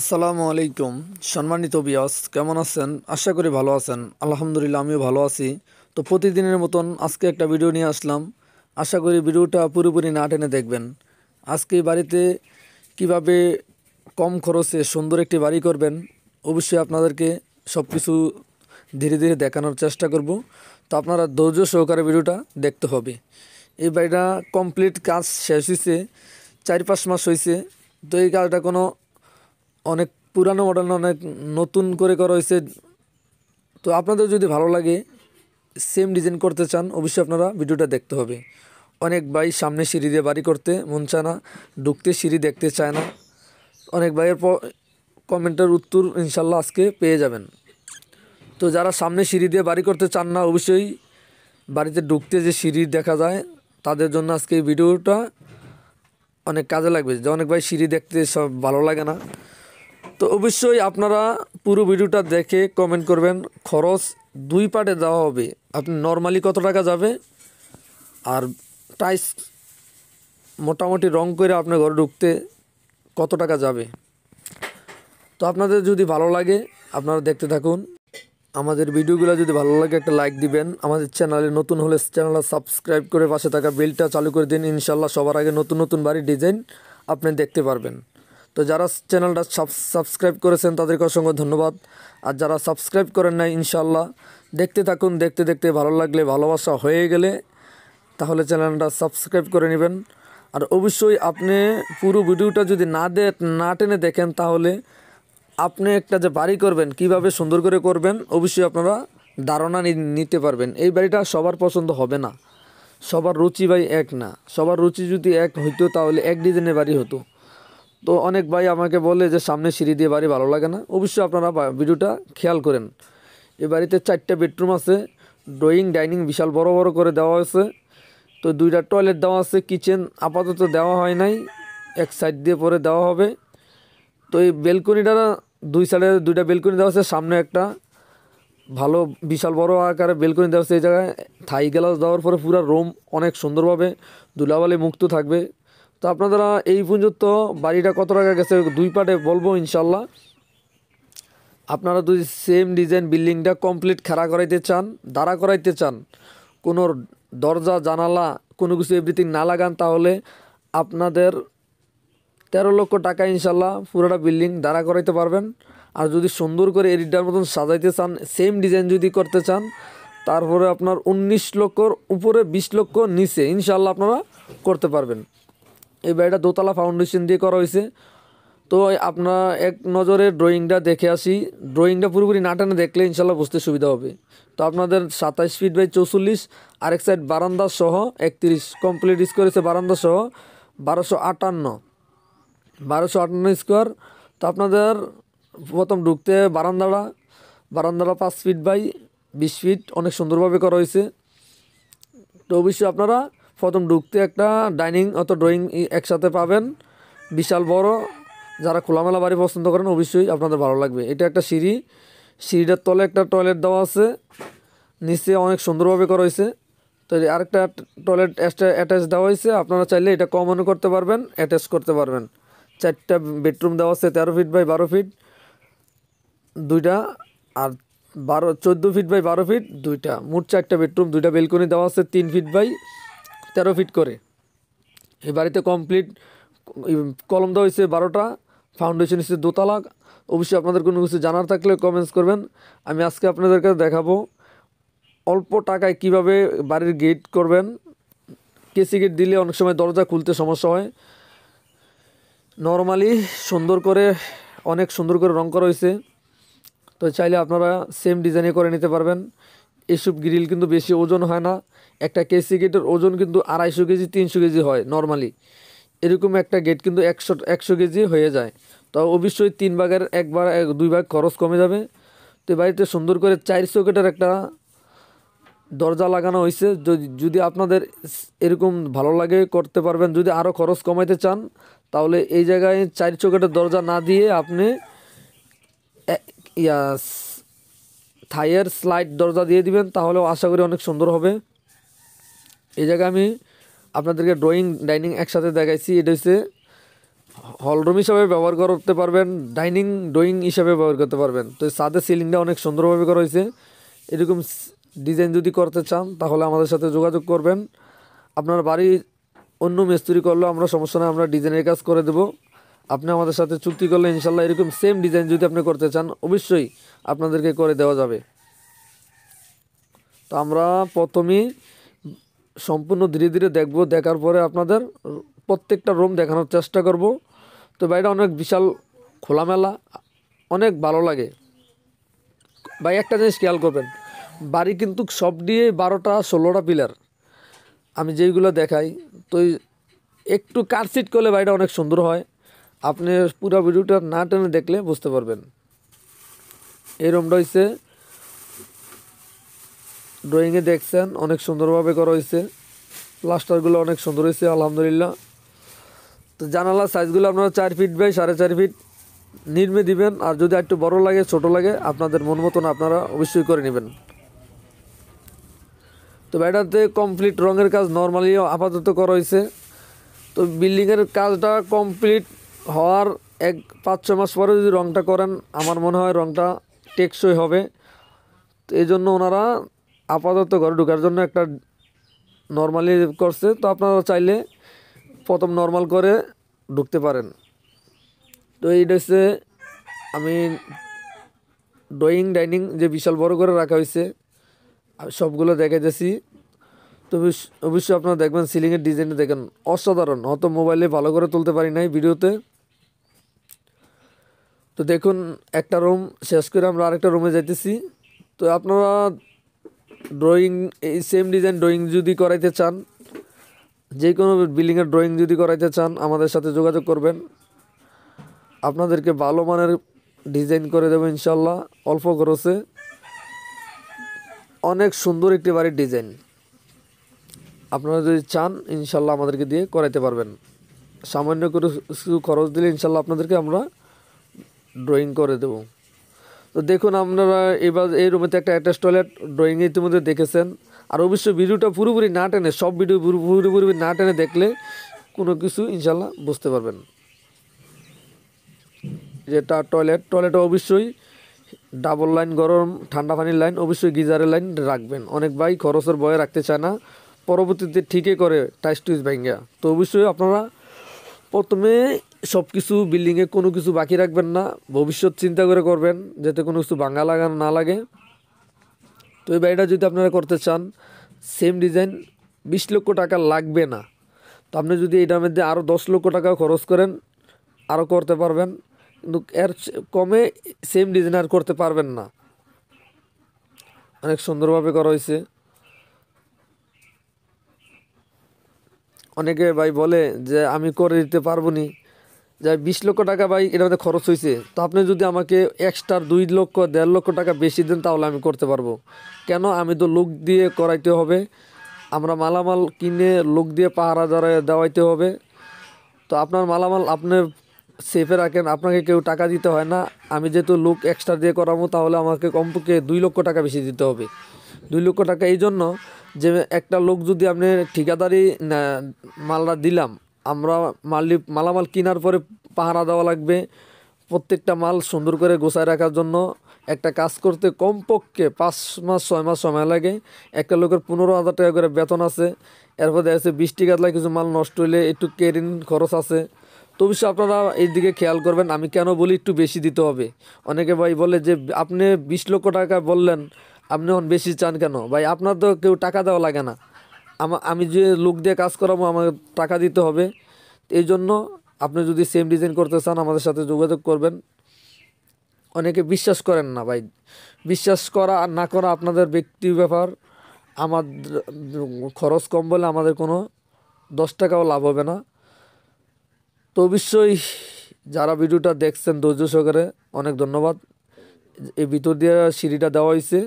আসসালামু আলাইকুম সম্মানিত বিয়াস কেমন আছেন আশা করি ভালো আছেন আলহামদুলিল্লাহ আমিও ভালো আছি তো প্রতিদিনের মতন আজকে একটা ভিডিও নিয়ে আসলাম আশা করি ভিডিওটা পুরোপুরি না টেনে দেখবেন আজকে বাড়িতে কিভাবে কম খরচে সুন্দর একটি বাড়ি করবেন অবশ্যই আপনাদেরকে সব কিছু ধীরে ধীরে দেখানোর চেষ্টা করব তো আপনারা ধৈর্য সহকারে ভিডিওটা দেখতে হবে এই বাড়িটা কমপ্লিট কাজ শেষ হয়েছে চার পাঁচ মাস হয়েছে তো এই কাজটা কোনো অনেক পুরানো মডেল অনেক নতুন করে করা হয়েছে তো আপনাদের যদি ভালো লাগে সেম ডিজাইন করতে চান অবশ্যই আপনারা ভিডিওটা দেখতে হবে অনেক ভাই সামনে সিঁড়ি দিয়ে বাড়ি করতে মন চায় না ঢুকতে সিঁড়ি দেখতে চায় না অনেক ভাইয়ের কমেন্টের উত্তর ইনশাল্লাহ আজকে পেয়ে যাবেন তো যারা সামনে সিঁড়ি দিয়ে বাড়ি করতে চান না অবশ্যই বাড়িতে ঢুকতে যে সিঁড়ি দেখা যায় তাদের জন্য আজকে এই ভিডিওটা অনেক কাজে লাগবে যে অনেক ভাই সিঁড়ি দেখতে সব ভালো লাগে না তো অবশ্যই আপনারা পুরো ভিডিওটা দেখে কমেন্ট করবেন খরচ দুই পার্টে দেওয়া হবে আপনি নর্মালি কত টাকা যাবে আর টাইস মোটামুটি রং করে আপনার ঘরে ঢুকতে কত টাকা যাবে তো আপনাদের যদি ভালো লাগে আপনারা দেখতে থাকুন আমাদের ভিডিওগুলো যদি ভালো লাগে একটা লাইক দিবেন আমাদের চ্যানেলে নতুন হলে চ্যানেলটা সাবস্ক্রাইব করে পাশে থাকা বেলটা চালু করে দিন ইনশাল্লাহ সবার আগে নতুন নতুন বাড়ির ডিজাইন আপনি দেখতে পারবেন তো যারা চ্যানেলটা সাবস্ক্রাইব করেছেন তাদেরকে অসংখ্য ধন্যবাদ আর যারা সাবস্ক্রাইব করেন নাই ইনশাল্লাহ দেখতে থাকুন দেখতে দেখতে ভালো লাগলে ভালোবাসা হয়ে গেলে তাহলে চ্যানেলটা সাবস্ক্রাইব করে নেবেন আর অবশ্যই আপনি পুরো ভিডিওটা যদি না দে না টেনে দেখেন তাহলে আপনি একটা যে বাড়ি করবেন কিভাবে সুন্দর করে করবেন অবশ্যই আপনারা ধারণা নিতে পারবেন এই বাড়িটা সবার পছন্দ হবে না সবার রুচি ভাই এক না সবার রুচি যদি এক হইতো তাহলে এক ডিজাইনের বাড়ি হতো তো অনেক ভাই আমাকে বলে যে সামনে সিঁড়ি দিয়ে বাড়ি ভালো লাগে না অবশ্যই আপনারা ভিডিওটা খেয়াল করেন এ বাড়িতে চারটা বেডরুম আছে ড্রয়িং ডাইনিং বিশাল বড় বড় করে দেওয়া হয়েছে তো দুইটা টয়লেট দেওয়া আছে কিচেন আপাতত দেওয়া হয় নাই এক সাইড দিয়ে পরে দেওয়া হবে তো এই বেলকনিটা দুই সাইডে দুইটা বেলকনি দেওয়া আছে সামনে একটা ভালো বিশাল বড় আকারে বেলকনি দেওয়া আছে এই জায়গায় থাই গ্লাস দেওয়ার পরে পুরো রুম অনেক সুন্দরভাবে দুলাবালি মুক্ত থাকবে তো আপনারা এই পর্যন্ত বাড়িটা কত টাকা গেছে দুই পার্টে বলবো ইনশাল্লাহ আপনারা যদি সেম ডিজাইন বিল্ডিংটা কমপ্লিট খাড়া করাইতে চান দাঁড়া করাইতে চান কোনো দরজা জানালা কোনো কিছু এভরিথিং না লাগান তাহলে আপনাদের তেরো লক্ষ টাকা ইনশাল্লাহ পুরোটা বিল্ডিং দাঁড়া করাইতে পারবেন আর যদি সুন্দর করে এডিটার মতন সাজাইতে চান সেম ডিজাইন যদি করতে চান তারপরে আপনার উনিশ লক্ষর উপরে বিশ লক্ষ নিচে ইনশাল্লাহ আপনারা করতে পারবেন এই বাড়িটা দোতলা ফাউন্ডেশন দিয়ে করা হয়েছে তো আপনার এক নজরে ড্রয়িংটা দেখে আসি ড্রয়িংটা পুরোপুরি না টানে দেখলে ইনশাল্লাহ বুঝতে সুবিধা হবে তো আপনাদের সাতাইশ ফিট বাই চৌচল্লিশ আরেক সাইড বারান্দা সহ একত্রিশ কমপ্লিট স্কোয়ার হচ্ছে বারান্দা সহ বারোশো আটান্ন বারোশো আটান্ন স্কোয়ার তো আপনাদের প্রথম ঢুকতে বারান্দাটা বারান্দাটা পাঁচ ফিট বাই বিশ ফিট অনেক সুন্দরভাবে করা হয়েছে তো অবশ্যই আপনারা প্রথম ঢুকতে একটা ডাইনিং অত ড্রয়িং একসাথে পাবেন বিশাল বড় যারা খোলামেলা বাড়ি পছন্দ করেন অবশ্যই আপনাদের ভালো লাগবে এটা একটা সিঁড়ি সিঁড়িটার তলে একটা টয়লেট দেওয়া আছে নিচে অনেক সুন্দরভাবে করা হয়েছে তো আরেকটা টয়লেট অ্যাটাচ দেওয়া হয়েছে আপনারা চাইলে এটা কমনও করতে পারবেন অ্যাটাচ করতে পারবেন চারটা বেডরুম দেওয়া আছে তেরো ফিট বাই বারো ফিট দুইটা আর বারো চোদ্দো ফিট বাই বারো ফিট দুইটা মোট চারটা বেডরুম দুইটা বেলকনি দেওয়া আছে তিন ফিট বাই তেরো ফিট করে এই বাড়িতে কমপ্লিট কলম দেওয়া হয়েছে বারোটা ফাউন্ডেশন হচ্ছে দোতলা অবশ্যই আপনাদের কোনো কিছু জানার থাকলে কমেন্টস করবেন আমি আজকে আপনাদেরকে দেখাবো অল্প টাকায় কিভাবে বাড়ির গেট করবেন কেসি গেট দিলে অনেক সময় দরজা খুলতে সমস্যা হয় নর্মালি সুন্দর করে অনেক সুন্দর করে রং করা হয়েছে তো চাইলে আপনারা সেম ডিজাইনে করে নিতে পারবেন এসব গ্রিল কিন্তু বেশি ওজন হয় না একটা কেসি গেটের ওজন কিন্তু আড়াইশো কেজি তিনশো কেজি হয় নর্মালি এরকম একটা গেট কিন্তু একশো একশো কেজি হয়ে যায় তো অবশ্যই তিন ভাগের একবার দুই ভাগ খরচ কমে যাবে তো বাড়িতে সুন্দর করে চার চৌকেটের একটা দরজা লাগানো হয়েছে যদি যদি আপনাদের এরকম ভালো লাগে করতে পারবেন যদি আরও খরচ কমাইতে চান তাহলে এই জায়গায় চার চৌকেটের দরজা না দিয়ে আপনি ইয়াস থাইয়ের স্লাইড দরজা দিয়ে দিবেন তাহলেও আশা করি অনেক সুন্দর হবে এই জায়গায় আমি আপনাদেরকে ড্রয়িং ডাইনিং একসাথে দেখাইছি এটা হচ্ছে হলরুম হিসাবে ব্যবহার করতে পারবেন ডাইনিং ড্রয়িং হিসাবে ব্যবহার করতে পারবেন তো সাদের সিলিংটা অনেক সুন্দরভাবে করা হয়েছে এরকম ডিজাইন যদি করতে চান তাহলে আমাদের সাথে যোগাযোগ করবেন আপনার বাড়ি অন্য মিস্ত্রি করলেও আমরা সমস্যা নয় আমরা ডিজাইনের কাজ করে দেবো আপনি আমাদের সাথে চুক্তি করলে ইনশাল্লাহ এরকম সেম ডিজাইন যদি আপনি করতে চান অবশ্যই আপনাদেরকে করে দেওয়া যাবে তো আমরা প্রথমেই সম্পূর্ণ ধীরে ধীরে দেখব দেখার পরে আপনাদের প্রত্যেকটা রুম দেখানোর চেষ্টা করব তো বাড়িটা অনেক বিশাল খোলামেলা অনেক ভালো লাগে ভাই একটা জিনিস খেয়াল করবেন বাড়ি কিন্তু সব দিয়ে বারোটা ষোলোটা পিলার আমি যেইগুলো দেখাই তো একটু কারসিট করলে বাড়িটা অনেক সুন্দর হয় আপনি পুরো ভিডিওটা না টেনে দেখলে বুঝতে পারবেন এই রুমটা হয়েছে ড্রয়িংয়ে দেখছেন অনেক সুন্দরভাবে করা হয়েছে প্লাস্টারগুলো অনেক সুন্দর হয়েছে আলহামদুলিল্লাহ তো জানালা সাইজগুলো আপনারা চার ফিট বাই সাড়ে চার ফিট নির্মে দিবেন আর যদি একটু বড় লাগে ছোট লাগে আপনাদের মন মতন আপনারা অবশ্যই করে নেবেন তো ব্যাটারতে কমপ্লিট রঙের কাজ নর্মালি আপাতত করা হয়েছে তো বিল্ডিংয়ের কাজটা কমপ্লিট হওয়ার এক পাঁচ ছ মাস পরে যদি রংটা করেন আমার মনে হয় রংটা টেকসই হবে তো এই জন্য ওনারা আপাতত ঘরে ঢোকার জন্য একটা নর্মালি ইয়ে করছে তো আপনারা চাইলে প্রথম নর্মাল করে ঢুকতে পারেন তো এইটা হচ্ছে আমি ড্রয়িং ডাইনিং যে বিশাল বড় করে রাখা হয়েছে সবগুলো দেখে যাচ্ছি তো অবশ্যই আপনারা দেখবেন সিলিংয়ের ডিজাইনটা দেখেন অসাধারণ অত মোবাইলে ভালো করে তুলতে পারি নাই ভিডিওতে তো দেখুন একটা রুম শেষ করে আমরা আরেকটা রুমে যাইতেছি তো আপনারা ড্রয়িং এই সেম ডিজাইন ড্রয়িং যদি করাইতে চান যে কোনো বিল্ডিংয়ের ড্রয়িং যদি করাইতে চান আমাদের সাথে যোগাযোগ করবেন আপনাদেরকে ভালো মানের ডিজাইন করে দেবো ইনশাল্লাহ অল্প খরচে অনেক সুন্দর একটি বাড়ির ডিজাইন আপনারা যদি চান ইনশাল্লাহ আমাদেরকে দিয়ে করাইতে পারবেন সামান্য করে কিছু খরচ দিলে ইনশাল্লাহ আপনাদেরকে আমরা ড্রয়িং করে দেব তো দেখুন আপনারা এবার এই রুমেতে একটা অ্যাটাচ টয়লেট ড্রয়িং ইতিমধ্যে দেখেছেন আর অবশ্যই ভিডিওটা পুরোপুরি না টেনে সব ভিডিও পুরোপুরি না টেনে দেখলে কোনো কিছু ইনশাল্লাহ বুঝতে পারবেন যেটা টয়লেট টয়লেট অবশ্যই ডাবল লাইন গরম ঠান্ডা পানির লাইন অবশ্যই গিজারের লাইন রাখবেন অনেক ভাই খরচের বয়ে রাখতে চায় না পরবর্তীতে ঠিকই করে টাইস টুইস ভেঙ্গা তো অবশ্যই আপনারা প্রথমে সব কিছু বিল্ডিংয়ে কোনো কিছু বাকি রাখবেন না ভবিষ্যৎ চিন্তা করে করবেন যাতে কোনো কিছু ভাঙা লাগানো না লাগে তো এই বাড়িটা যদি আপনারা করতে চান সেম ডিজাইন বিশ লক্ষ টাকা লাগবে না তো আপনি যদি এটার মধ্যে আরও দশ লক্ষ টাকা খরচ করেন আরও করতে পারবেন কিন্তু এর কমে সেম ডিজাইন আর করতে পারবেন না অনেক সুন্দরভাবে করা হয়েছে অনেকে ভাই বলে যে আমি করে দিতে পারবো নি যে বিশ লক্ষ টাকা ভাই এটা মধ্যে খরচ হয়েছে তো আপনি যদি আমাকে এক্সট্রা দুই লক্ষ দেড় লক্ষ টাকা বেশি দেন তাহলে আমি করতে পারবো কেন আমি তো লোক দিয়ে করাইতে হবে আমরা মালামাল কিনে লোক দিয়ে পাহারা দ্বারা দেওয়াইতে হবে তো আপনার মালামাল আপনি সেফে রাখেন আপনাকে কেউ টাকা দিতে হয় না আমি যেহেতু লোক এক্সট্রা দিয়ে করাবো তাহলে আমাকে কমপক্ষে দুই লক্ষ টাকা বেশি দিতে হবে দুই লক্ষ টাকা এই জন্য যে একটা লোক যদি আপনি ঠিকাদারি মালটা দিলাম আমরা মালি মালামাল কেনার পরে পাহারা দেওয়া লাগবে প্রত্যেকটা মাল সুন্দর করে গোছায় রাখার জন্য একটা কাজ করতে কমপক্ষে পাঁচ মাস ছয় মাস সময় লাগে একটা লোকের পনেরো হাজার টাকা করে বেতন আছে এরপর দেখা যাচ্ছে বৃষ্টি গাদলা কিছু মাল নষ্ট হলে একটু কেরিন খরচ আছে তো অবশ্যই আপনারা এই দিকে খেয়াল করবেন আমি কেন বলি একটু বেশি দিতে হবে অনেকে ভাই বলে যে আপনি বিশ লক্ষ টাকা বললেন আপনি এখন বেশি চান কেন ভাই আপনার তো কেউ টাকা দেওয়া লাগে না আমি যে লোক দিয়ে কাজ করাবো আমাকে টাকা দিতে হবে এই জন্য আপনি যদি সেম ডিজাইন করতে চান আমাদের সাথে যোগাযোগ করবেন অনেকে বিশ্বাস করেন না ভাই বিশ্বাস করা আর না করা আপনাদের ব্যক্তি ব্যাপার আমার খরচ কম বলে আমাদের কোনো দশ টাকাও লাভ হবে না তো অবশ্যই যারা ভিডিওটা দেখছেন ধৈর্য সহকারে অনেক ধন্যবাদ এই ভিতর দিয়ে সিঁড়িটা দেওয়া হয়েছে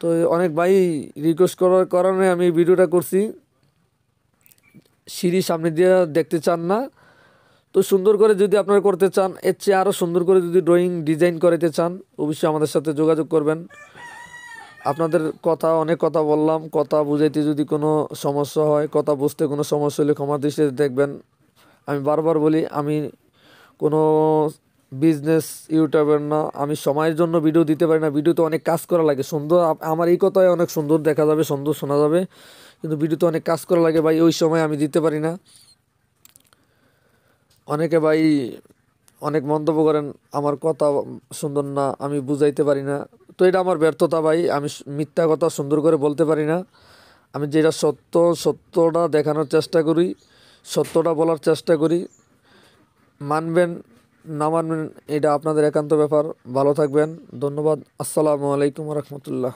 তো অনেক ভাই রিকোয়েস্ট করার কারণে আমি ভিডিওটা করছি সিঁড়ি সামনে দিয়ে দেখতে চান না তো সুন্দর করে যদি আপনারা করতে চান এর চেয়ে আরও সুন্দর করে যদি ড্রয়িং ডিজাইন করাতে চান অবশ্যই আমাদের সাথে যোগাযোগ করবেন আপনাদের কথা অনেক কথা বললাম কথা বুঝাইতে যদি কোনো সমস্যা হয় কথা বুঝতে কোনো সমস্যা হলে ক্ষমা দৃষ্টিতে দেখবেন আমি বারবার বলি আমি কোনো বিজনেস ইউটিউবের না আমি সময়ের জন্য ভিডিও দিতে পারি না ভিডিওতে অনেক কাজ করা লাগে সুন্দর আমার এই কথায় অনেক সুন্দর দেখা যাবে সুন্দর শোনা যাবে কিন্তু ভিডিওতে অনেক কাজ করা লাগে ভাই ওই সময় আমি দিতে পারি না অনেকে ভাই অনেক মন্তব্য করেন আমার কথা সুন্দর না আমি বুঝাইতে পারি না তো এটা আমার ব্যর্থতা ভাই আমি মিথ্যা কথা সুন্দর করে বলতে পারি না আমি যেটা সত্য সত্যটা দেখানোর চেষ্টা করি সত্যটা বলার চেষ্টা করি মানবেন না মানবেন এটা আপনাদের একান্ত ব্যাপার ভালো থাকবেন ধন্যবাদ আসসালামু আলাইকুম রহমতুল্লাহ